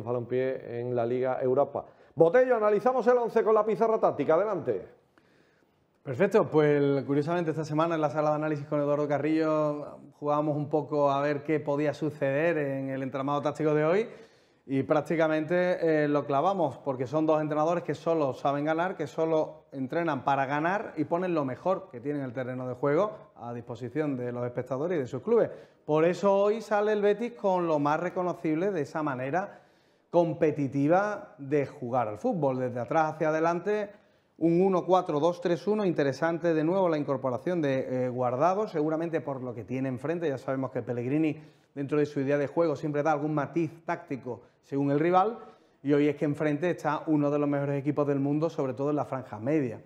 un balompié en la Liga Europa. Botello, analizamos el 11 con la pizarra táctica. Adelante. Perfecto, pues curiosamente esta semana en la sala de análisis con Eduardo Carrillo jugábamos un poco a ver qué podía suceder en el entramado táctico de hoy y prácticamente eh, lo clavamos porque son dos entrenadores que solo saben ganar, que solo entrenan para ganar y ponen lo mejor que tienen el terreno de juego a disposición de los espectadores y de sus clubes. Por eso hoy sale el Betis con lo más reconocible de esa manera competitiva de jugar al fútbol. Desde atrás hacia adelante, un 1-4-2-3-1, interesante de nuevo la incorporación de eh, Guardado, seguramente por lo que tiene enfrente, ya sabemos que Pellegrini dentro de su idea de juego siempre da algún matiz táctico según el rival, y hoy es que enfrente está uno de los mejores equipos del mundo, sobre todo en la franja media.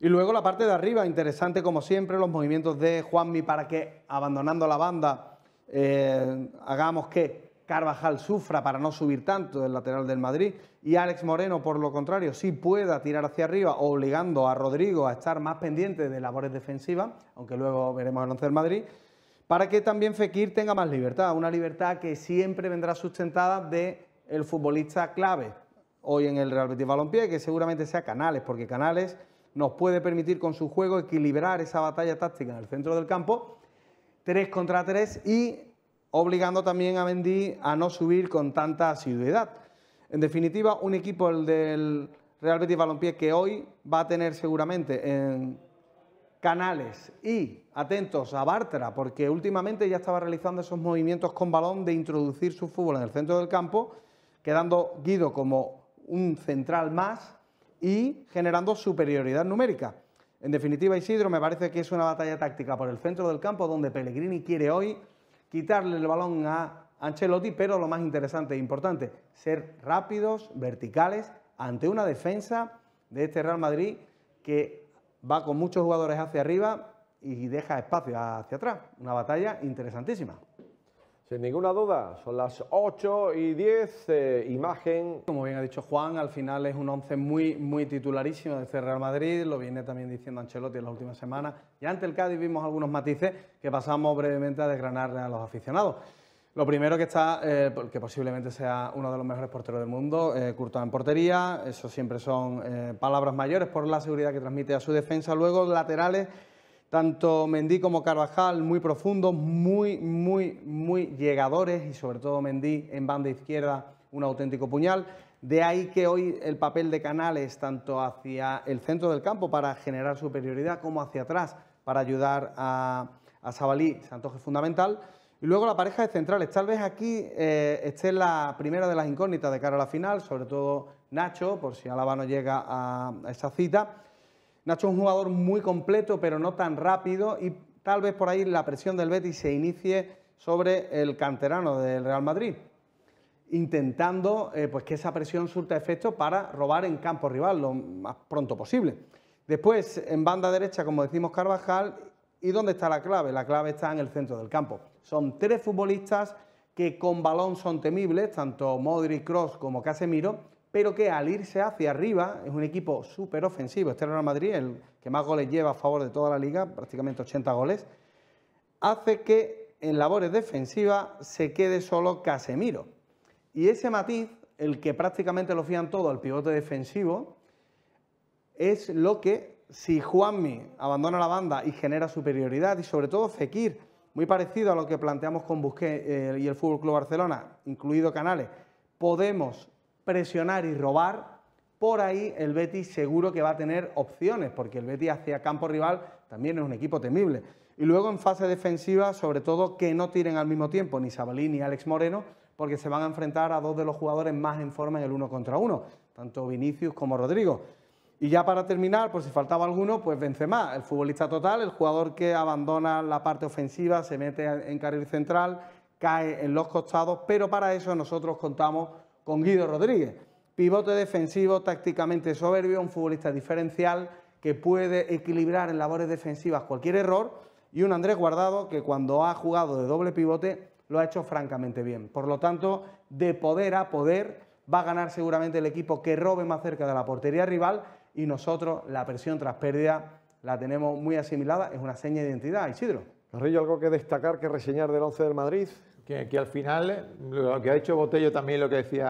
Y luego la parte de arriba, interesante como siempre, los movimientos de Juanmi para que abandonando la banda eh, hagamos que Carvajal sufra para no subir tanto del lateral del Madrid y Alex Moreno, por lo contrario, sí pueda tirar hacia arriba, obligando a Rodrigo a estar más pendiente de labores defensivas, aunque luego veremos el once del Madrid, para que también Fekir tenga más libertad, una libertad que siempre vendrá sustentada de el futbolista clave hoy en el Real Betis Balompié, que seguramente sea Canales, porque Canales nos puede permitir con su juego equilibrar esa batalla táctica en el centro del campo, 3 contra 3 y obligando también a Mendy a no subir con tanta asiduidad. En definitiva, un equipo, el del Real Betis Balompié, que hoy va a tener seguramente en canales y atentos a Bartra, porque últimamente ya estaba realizando esos movimientos con balón de introducir su fútbol en el centro del campo, quedando Guido como un central más y generando superioridad numérica. En definitiva, Isidro, me parece que es una batalla táctica por el centro del campo donde Pellegrini quiere hoy quitarle el balón a Ancelotti, pero lo más interesante e importante, ser rápidos, verticales, ante una defensa de este Real Madrid que va con muchos jugadores hacia arriba y deja espacio hacia atrás. Una batalla interesantísima. Sin ninguna duda, son las 8 y 10, eh, imagen. Como bien ha dicho Juan, al final es un once muy, muy titularísimo de este Real Madrid, lo viene también diciendo Ancelotti en las últimas semanas. Y ante el Cádiz vimos algunos matices que pasamos brevemente a desgranarle a los aficionados. Lo primero que está, eh, que posiblemente sea uno de los mejores porteros del mundo, eh, Curtado en portería, eso siempre son palabras mayores por la seguridad que transmite a su defensa. Luego, laterales tanto Mendí como Carvajal muy profundos, muy, muy, muy llegadores y sobre todo Mendí en banda izquierda un auténtico puñal. De ahí que hoy el papel de Canales, tanto hacia el centro del campo para generar superioridad como hacia atrás para ayudar a, a se es fundamental. Y luego la pareja de centrales. Tal vez aquí eh, esté la primera de las incógnitas de cara a la final, sobre todo Nacho, por si Alaba no llega a esa cita. Nacho es un jugador muy completo, pero no tan rápido y tal vez por ahí la presión del Betis se inicie sobre el canterano del Real Madrid, intentando eh, pues que esa presión surta efecto para robar en campo rival lo más pronto posible. Después, en banda derecha, como decimos, Carvajal. ¿Y dónde está la clave? La clave está en el centro del campo. Son tres futbolistas que con balón son temibles, tanto Modric, Cross como Casemiro, pero que al irse hacia arriba es un equipo súper ofensivo. Este Real Madrid, el que más goles lleva a favor de toda la liga, prácticamente 80 goles, hace que en labores defensivas se quede solo Casemiro. Y ese matiz, el que prácticamente lo fían todo el pivote defensivo, es lo que si Juanmi abandona la banda y genera superioridad, y sobre todo Fekir, muy parecido a lo que planteamos con Busquets eh, y el FC Barcelona, incluido Canales, podemos presionar y robar, por ahí el Betis seguro que va a tener opciones, porque el Betis hacia campo rival también es un equipo temible. Y luego en fase defensiva, sobre todo, que no tiren al mismo tiempo ni Sabalí ni Alex Moreno, porque se van a enfrentar a dos de los jugadores más en forma en el uno contra uno, tanto Vinicius como Rodrigo. Y ya para terminar, por si faltaba alguno, pues Benzema, el futbolista total, el jugador que abandona la parte ofensiva, se mete en carril central, cae en los costados, pero para eso nosotros contamos con Guido Rodríguez. Pivote defensivo tácticamente soberbio, un futbolista diferencial que puede equilibrar en labores defensivas cualquier error y un Andrés Guardado que cuando ha jugado de doble pivote lo ha hecho francamente bien. Por lo tanto, de poder a poder va a ganar seguramente el equipo que robe más cerca de la portería rival y nosotros la presión tras pérdida la tenemos muy asimilada, es una seña de identidad, Isidro. Carrillo, ¿algo que destacar, que reseñar del 11 del Madrid? Que, que al final lo que ha hecho Botello también lo que decía